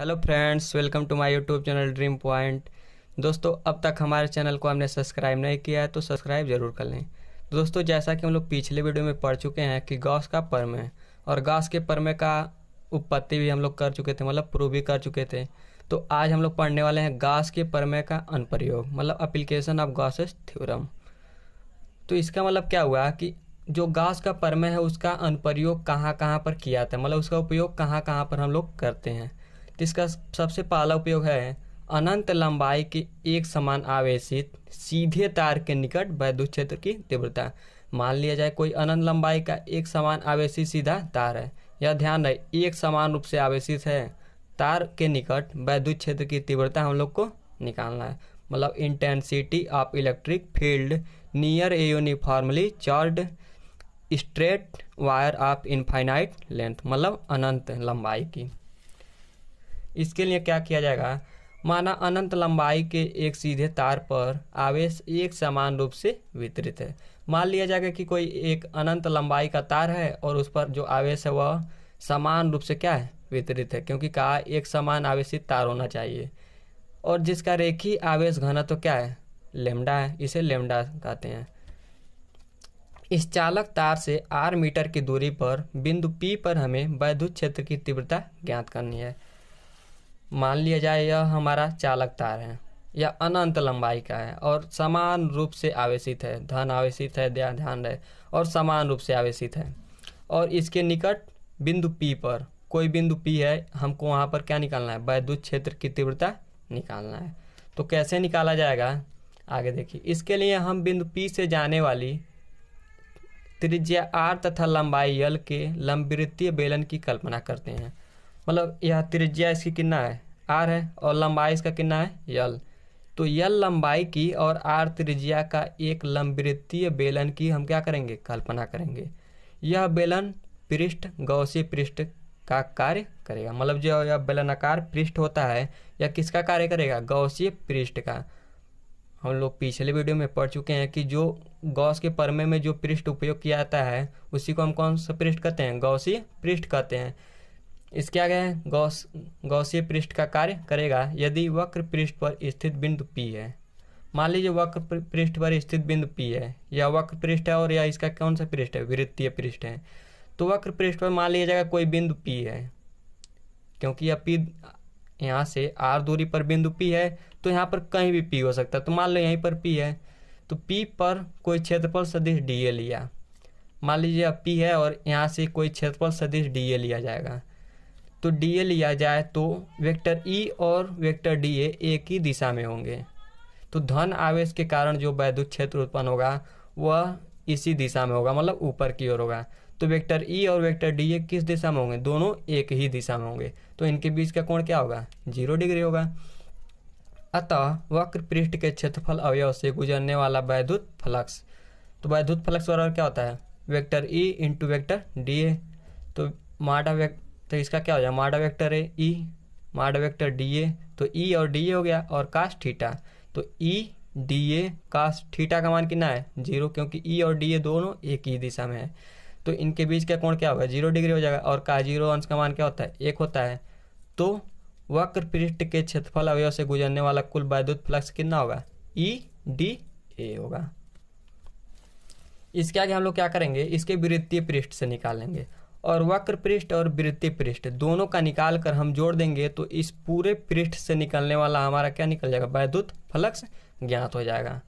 hello friends welcome to my YouTube channel dream point दोस्तों अब तक हमारे चैनल को हमने सब्सक्राइब नहीं किया है तो सब्सक्राइब जरूर कर लें दोस्तों जैसा कि हम लोग पिछले वीडियो में पढ़ चुके हैं कि गॉस का परमे और गॉस के परमे का उत्पत्ति भी हम लोग कर चुके थे मतलब प्रूव भी कर चुके थे तो आज हम लोग पढ़ने वाले हैं गॉस के परमे का अनुप्रयोग मतलब अप्लीकेशन ऑफ गॉसेस थ्योरम तो इसका मतलब क्या हुआ कि जो गॉस का परमे है उसका अनुप्रयोग कहाँ कहाँ पर किया था मतलब उसका उपयोग कहाँ कहाँ पर हम लोग करते हैं जिसका सबसे पहला उपयोग है अनंत लंबाई के एक समान आवेशित सीधे तार के निकट वैद्युत क्षेत्र की तीव्रता मान लिया जाए कोई अनंत लंबाई का एक समान आवेशित सीधा तार है यह ध्यान रहे एक समान रूप से आवेशित है तार के निकट वैद्युत क्षेत्र की तीव्रता हम लोग को निकालना है मतलब intensity of electric field near a uniformly charged straight wire of infinite length मतलब अनंत लंबाई की इसके लिए क्या किया जाएगा माना अनंत लंबाई के एक सीधे तार पर आवेश एक समान रूप से वितरित है मान लिया जाएगा कि कोई एक अनंत लंबाई का तार है और उस पर जो आवेश है वह समान रूप से क्या है वितरित है क्योंकि कहा एक समान आवेशित तार होना चाहिए और जिसका रेखी आवेश घना तो क्या है लेमडा है इसे लेमडा कहते हैं इस चालक तार से आर मीटर की दूरी पर बिंदु पी पर हमें वैद्युत क्षेत्र की तीव्रता ज्ञात करनी है मान लिया जाए यह हमारा चालक तार है यह अनंत लंबाई का है और समान रूप से आवेशित है धन आवेशित है ध्यान रहे और समान रूप से आवेशित है और इसके निकट बिंदु पी पर कोई बिंदु पी है हमको वहाँ पर क्या निकालना है वैद्युत क्षेत्र की तीव्रता निकालना है तो कैसे निकाला जाएगा आगे देखिए इसके लिए हम बिंदु पी से जाने वाली त्रिज्या आर तथा लंबाई यल के लंबवृत्तीय बेलन की कल्पना करते हैं मतलब यह त्रिज्या इसकी कितना है आर है और लंबाई इसका कितना है यल तो यल लंबाई की और आर त्रिज्या का एक लंबवृत्तीय बेलन की हम क्या करेंगे कल्पना करेंगे यह बेलन पृष्ठ गौसी पृष्ठ का कार्य करेगा मतलब जो यह बेलनाकार पृष्ठ होता है यह किसका कार्य करेगा गौसीय पृष्ठ का हम लोग पिछले वीडियो में पढ़ चुके हैं कि जो गौस के परमे में जो पृष्ठ उपयोग किया जाता है उसी को हम कौन सा पृष्ठ कहते हैं गौसीय पृष्ठ कहते हैं इसके आगे गौस गौसीय पृष्ठ का कार्य करेगा यदि वक्र पृष्ठ पर स्थित बिंदु पी है मान लीजिए वक्र पृष्ठ पर स्थित बिंदु पी है या वक्र पृष्ठ है और या इसका कौन सा पृष्ठ है वृत्तीय पृष्ठ है तो वक्र पृष्ठ पर मान लिया जाएगा कोई बिंदु पी है क्योंकि यह पी यहाँ से आर दूरी पर बिंदु पी है तो यहाँ पर कहीं भी पी हो सकता है तो मान लो यहीं पर पी है तो पी पर कोई क्षेत्रफल सदिश डी ए लिया मान लीजिए अब पी है और यहाँ से कोई क्षेत्रफल सदिश डी ए लिया जाएगा तो डी ए लिया जाए तो वेक्टर ई e और वेक्टर डी ए एक ही दिशा में होंगे तो धन आवेश के कारण जो वैद्युत क्षेत्र उत्पन्न होगा वह इसी दिशा में होगा मतलब ऊपर की ओर होगा तो वेक्टर ई e और वेक्टर डी ए किस दिशा में होंगे दोनों एक ही दिशा में होंगे तो इनके बीच का कोण क्या होगा जीरो डिग्री होगा अतः वक्र पृष्ठ के क्षेत्रफल अवयव से गुजरने वाला वैद्युत फ्लक्स तो वैद्युत फ्लक्स बराबर क्या होता है vector E into vector D A तो माटा वेक्टर तो इसका क्या हो जाएगा माडा वेक्टर है ई e, माडा वेक्टर डी ए तो ई e और डी ए हो गया और कास थीटा तो E D A cos theta का मान कितना है जीरो क्योंकि ई e और डी ए दोनों एक ही दिशा में है तो इनके बीच का कोण क्या होगा जीरो डिग्री हो जाएगा और का जीरो अंश का मान क्या होता है एक होता है तो वक्र पृष्ठ के क्षेत्रफल अवयव से गुजरने वाला कुल वैद्युत फ्लक्स कितना होगा ई डी ए होगा इसके आगे हम लोग क्या करेंगे इसके वृत्तीय पृष्ठ से निकालेंगे और वक्र पृष्ठ और वृत्ति पृष्ठ दोनों का निकाल कर हम जोड़ देंगे तो इस पूरे पृष्ठ से निकलने वाला हमारा क्या निकल जाएगा वैद्युत फ्लक्स ज्ञात हो जाएगा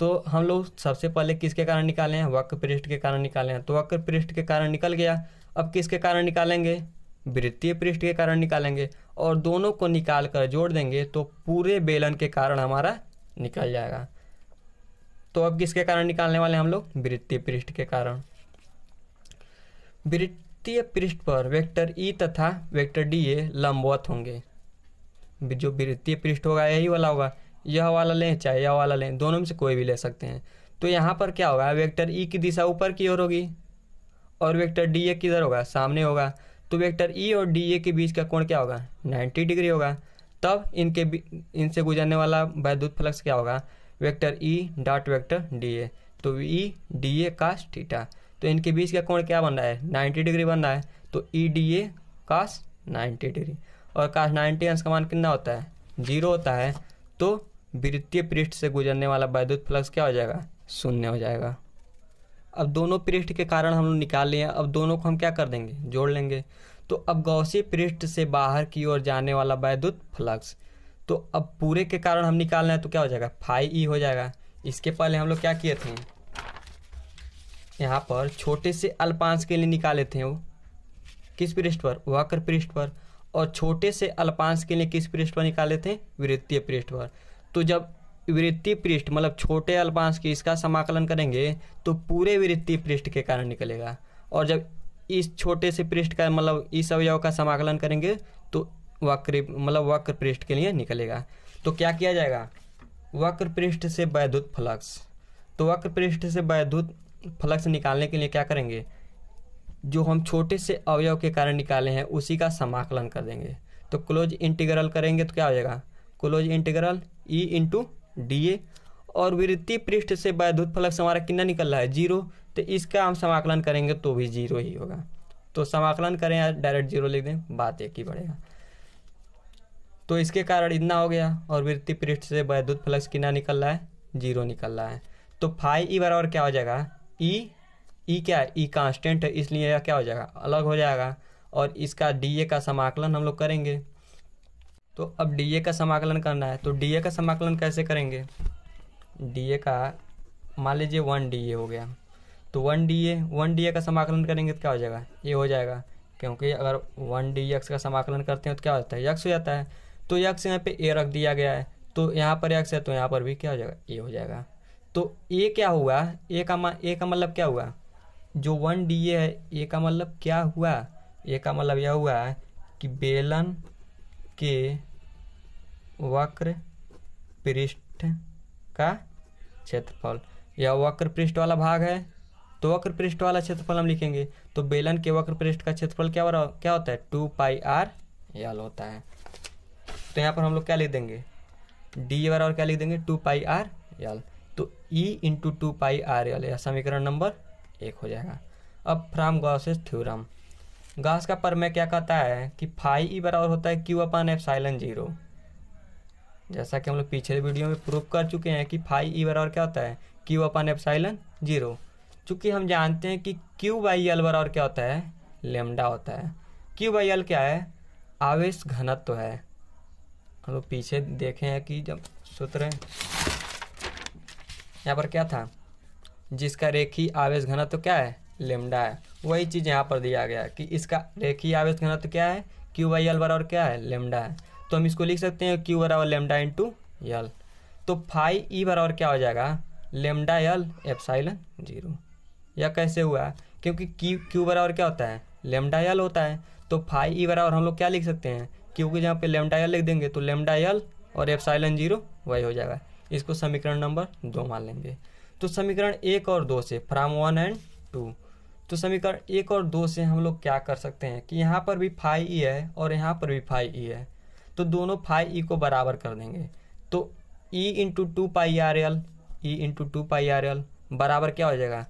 तो हम लोग सबसे पहले किसके कारण निकाले हैं वक्र पृष्ठ के कारण निकाले हैं तो वक्र पृष्ठ के कारण निकल गया अब किसके कारण निकालेंगे वृत्तीय पृष्ठ के कारण निकालेंगे और दोनों को निकाल कर जोड़ देंगे तो पूरे बेलन के कारण हमारा निकल जाएगा तो अब किसके कारण निकालने वाले हैं हम लोग वृत्तीय पृष्ठ के कारण वृत्तीय पृष्ठ पर वेक्टर ई e तथा वेक्टर डी ए लंबवत होंगे जो वृत्तीय पृष्ठ होगा यही वाला होगा यह वाला लें चाहे यह वाला लें दोनों में से कोई भी ले सकते हैं तो यहाँ पर क्या होगा वेक्टर ई e की दिशा ऊपर की ओर होगी और वेक्टर डी ए किधर होगा सामने होगा तो वेक्टर ई e और डी ए के बीच का कोण क्या होगा 90 डिग्री होगा तब इनके इनसे गुजरने वाला वैद्युत फ्लक्स क्या होगा vector E dot vector D A तो ई डी ए का थीटा तो इनके बीच का कोण क्या बन रहा है नाइन्टी डिग्री बन रहा है तो ई डी ए काश नाइन्टी डिग्री और काश नाइन्टी अंश का मान कितना होता है जीरो होता है तो वृत्तीय पृष्ठ से गुजरने वाला वैद्युत फ्लक्स क्या हो जाएगा शून्य हो जाएगा अब दोनों पृष्ठ के कारण हम लोग निकाल लिए अब दोनों को हम क्या कर देंगे जोड़ लेंगे तो अब गौसीय पृष्ठ से बाहर की ओर जाने वाला वैद्युत फ्लक्स तो अब पूरे के कारण हम निकालना है तो क्या हो जाएगा फाइव ई हो जाएगा इसके पहले हम लोग क्या किए थे यहाँ पर छोटे से अल्पांश के लिए निकाले थे वो किस पृष्ठ पर वक्र पृष्ठ पर और छोटे से अल्पांश के लिए किस पृष्ठ पर निकाले थे वृत्तीय पृष्ठ पर तो जब वृत्तीय पृष्ठ मतलब छोटे अल्पांश की इसका समाकलन करेंगे तो पूरे वृत्तीय पृष्ठ के कारण निकलेगा और जब इस छोटे से पृष्ठ का मतलब इस अवयव का समाकलन करेंगे तो वक्र मतलब वक्र पृष्ठ के लिए निकलेगा तो क्या किया जाएगा वक्र पृष्ठ से वैद्युत फ्लक्स तो वक्र पृष्ठ से वैद्युत फलक से निकालने के लिए क्या करेंगे जो हम छोटे से अवयव के कारण निकाले हैं उसी का समाकलन कर देंगे तो क्लोज इंटीग्रल करेंगे तो क्या हो जाएगा close integral E into D A और वृत्तीय पृष्ठ से वैद्युत फलक से हमारा कितना निकल रहा है जीरो तो इसका हम समाकलन करेंगे तो भी जीरो ही होगा तो समाकलन करें या डायरेक्ट जीरो लिख दें बात एक ही बढ़ेगा तो इसके कारण इतना हो गया और वृत्ति पृष्ठ से वैद्युत से कितना निकल रहा है जीरो निकल रहा है तो फाइव ई e बराबर क्या हो जाएगा ई e, ई e क्या है ई e कांस्टेंट है इसलिए यह क्या हो जाएगा अलग हो जाएगा और इसका डी ए का समाकलन हम लोग करेंगे तो अब डी ए का समाकलन करना है तो डी ए का समाकलन कैसे करेंगे डी ए का मान लीजिए वन डी ए हो गया तो one D A one D A का समाकलन करेंगे तो क्या हो जाएगा ये हो जाएगा क्योंकि अगर वन डी एक्स का समाकलन करते हैं तो क्या हो जाता है यक्स हो जाता है तो यक्स यहाँ पे ए रख दिया गया है तो यहाँ पर यक्स है तो यहाँ पर भी क्या हो जाएगा ए हो जाएगा तो ए क्या हुआ ए का ए का मतलब क्या हुआ जो वन डी ए है ए का मतलब क्या हुआ ए का मतलब यह हुआ कि बेलन के वक्र पृष्ठ का क्षेत्रफल या वक्र पृष्ठ वाला भाग है तो वक्र पृष्ठ वाला क्षेत्रफल हम लिखेंगे तो बेलन के वक्र पृष्ठ का क्षेत्रफल क्या हो क्या होता है टू पाई आर एल होता है तो यहाँ पर हम लोग क्या लिख देंगे डी बराबर और क्या लिख देंगे टू पाई आर एल तो E into two pi R L यह समीकरण नंबर एक हो जाएगा अब फ्राम गॉसेस थ्योरम गॉस का मैं क्या कहता है कि फाई ई e बराबर होता है Q upon epsilon zero जैसा कि हम लोग पिछले वीडियो में प्रूव कर चुके हैं कि फाई ई e बराबर क्या होता है Q upon epsilon zero चूँकि हम जानते हैं कि क्यू बाई एल बराबर क्या होता है लेमडा होता है क्यू बाई एल क्या है आवेश घनत्व तो है हम लोग पीछे देखे हैं कि जब सूत्र यहाँ पर क्या था जिसका रेखी आवेश घनत्व तो क्या है लेमडा है वही चीज़ यहाँ पर दिया गया कि इसका रेखी आवेश घनत्व तो क्या है क्यू वाई एल बराबर क्या है लेमडा है तो हम इसको लिख सकते हैं क्यू बराबर लेमडा इन टू यल तो फाइव ई e बराबर क्या हो जाएगा लेमडा यल एप्साइलन जीरो या कैसे हुआ क्योंकि क्यू क्यू बराबर क्या होता है लेमडा यल होता है तो फाइव ई e बराबर हम लोग क्या लिख सकते हैं क्योंकि जहाँ पे लेमडा यल लिख देंगे तो लेमडा यल और साइलन जीरो वही हो जाएगा इसको समीकरण नंबर दो मान लेंगे तो समीकरण एक और दो से फ्राम वन एंड टू तो समीकरण एक और दो से हम लोग क्या कर सकते हैं कि यहाँ पर भी फाइव ई e है और यहाँ पर भी फाइव ई e है तो दोनों फाइव ई e को बराबर कर देंगे तो E into two pi R L E into two pi R L बराबर क्या हो जाएगा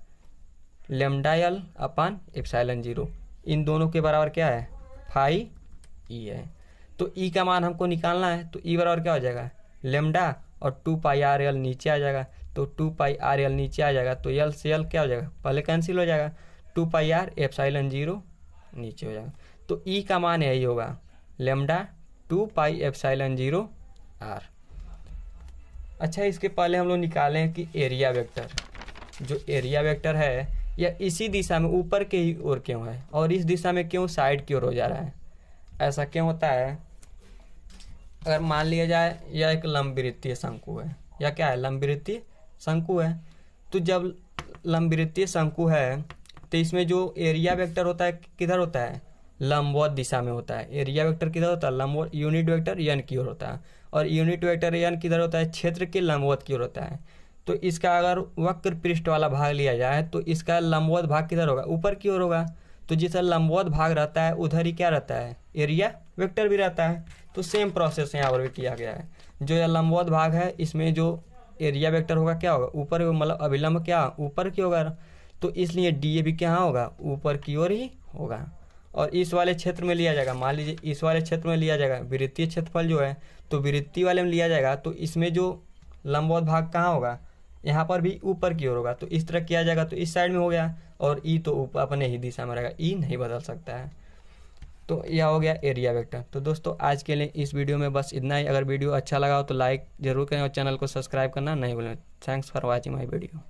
lambda L upon epsilon zero इन दोनों के बराबर क्या है फाइव ई है तो ई का मान हमको निकालना है तो ई बराबर क्या हो जाएगा लेमडा और टू पाई आर एल नीचे आ जाएगा तो टू पाई आर एल नीचे आ जाएगा तो एल से एल क्या हो जाएगा पहले कैंसिल हो जाएगा two pi R epsilon zero नीचे हो जाएगा तो ई e का मान यही होगा lambda two pi epsilon zero R अच्छा इसके पहले हम लोग निकालें कि एरिया वेक्टर जो एरिया वेक्टर है या इसी दिशा में ऊपर के ही ओर क्यों है और इस दिशा में क्यों साइड की ओर हो जा रहा है ऐसा क्यों होता है अगर मान लिया जाए यह एक लंबी वित्तीय शंकु है या क्या है लंबवृत्तीय शंकु है तो जब लंबी वित्तीय शंकु है तो इसमें जो एरिया वेक्टर होता है किधर होता है लंबवत दिशा में होता है एरिया वेक्टर किधर होता है लंबवत यूनिट वेक्टर यन की ओर होता है और यूनिट वेक्टर यन किधर होता है क्षेत्र के लंबवत की ओर होता है तो इसका अगर वक्र पृष्ठ वाला भाग लिया जाए तो इसका लंबवत भाग किधर होगा ऊपर की ओर होगा तो जिसका लंबवत भाग रहता है उधर ही क्या रहता है एरिया वेक्टर भी रहता है तो सेम प्रोसेस यहाँ पर भी किया गया है जो यह लंबवत भाग है इसमें जो एरिया वेक्टर होगा क्या होगा ऊपर मतलब अभिलंब क्या ऊपर की होगा तो इसलिए डी ए भी क्या होगा ऊपर की ओर ही होगा और इस वाले क्षेत्र में लिया जाएगा मान लीजिए इस वाले क्षेत्र में लिया जाएगा वृत्तीय क्षेत्रफल जो है तो वृत्ति वाले में लिया जाएगा तो इसमें जो लंबवत भाग कहाँ होगा यहाँ पर भी ऊपर की ओर होगा तो इस तरह किया जाएगा तो इस साइड में हो गया और ई e तो ऊपर अपने ही दिशा में रहेगा ई e नहीं बदल सकता है तो यह हो गया एरिया वेक्टर तो दोस्तों आज के लिए इस वीडियो में बस इतना ही अगर वीडियो अच्छा लगा हो तो लाइक जरूर करें और चैनल को सब्सक्राइब करना नहीं भूलें thanks for watching my video